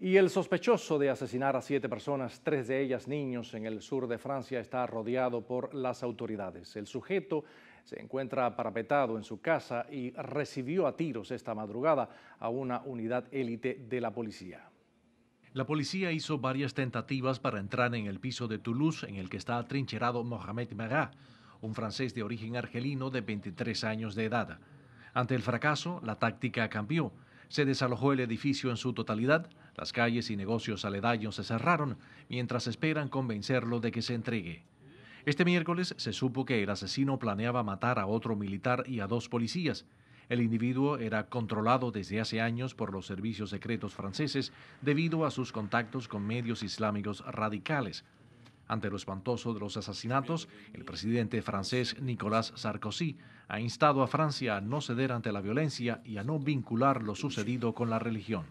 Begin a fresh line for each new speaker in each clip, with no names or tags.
Y el sospechoso de asesinar a siete personas, tres de ellas niños, en el sur de Francia está rodeado por las autoridades. El sujeto se encuentra parapetado en su casa y recibió a tiros esta madrugada a una unidad élite de la policía. La policía hizo varias tentativas para entrar en el piso de Toulouse en el que está atrincherado Mohamed Maga, un francés de origen argelino de 23 años de edad. Ante el fracaso, la táctica cambió se desalojó el edificio en su totalidad, las calles y negocios aledaños se cerraron mientras esperan convencerlo de que se entregue. Este miércoles se supo que el asesino planeaba matar a otro militar y a dos policías. El individuo era controlado desde hace años por los servicios secretos franceses debido a sus contactos con medios islámicos radicales. Ante lo espantoso de los asesinatos, el presidente francés Nicolas Sarkozy ha instado a Francia a no ceder ante la violencia y a no vincular lo sucedido con la religión.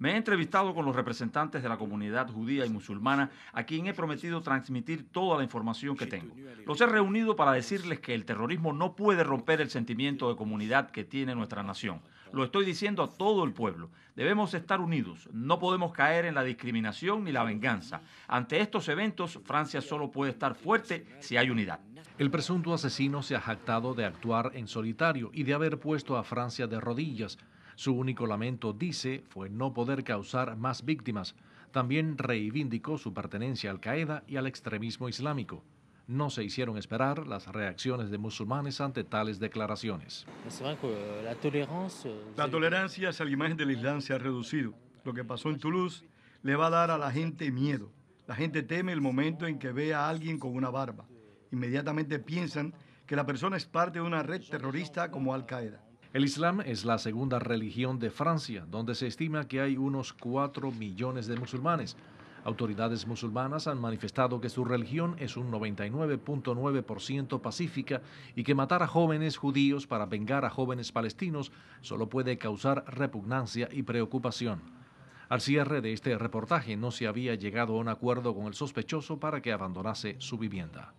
Me he entrevistado con los representantes de la comunidad judía y musulmana, a quien he prometido transmitir toda la información que tengo. Los he reunido para decirles que el terrorismo no puede romper el sentimiento de comunidad que tiene nuestra nación. Lo estoy diciendo a todo el pueblo. Debemos estar unidos. No podemos caer en la discriminación ni la venganza. Ante
estos eventos, Francia solo puede estar fuerte si hay unidad. El presunto asesino se ha jactado de actuar en solitario y de haber puesto a Francia de rodillas su único lamento, dice, fue no poder causar más víctimas. También reivindicó su pertenencia Al Qaeda y al extremismo islámico. No se hicieron esperar las reacciones de musulmanes ante tales declaraciones.
La tolerancia hacia la imagen del Islam se ha reducido. Lo que pasó en Toulouse le va a dar a la gente miedo. La gente teme el momento en que vea a alguien con una barba. Inmediatamente piensan que la persona es
parte de una red terrorista como Al Qaeda. El Islam es la segunda religión de Francia, donde se estima que hay unos 4 millones de musulmanes. Autoridades musulmanas han manifestado que su religión es un 99.9% pacífica y que matar a jóvenes judíos para vengar a jóvenes palestinos solo puede causar repugnancia y preocupación. Al cierre de este reportaje no se había llegado a un acuerdo con el sospechoso para que abandonase su vivienda.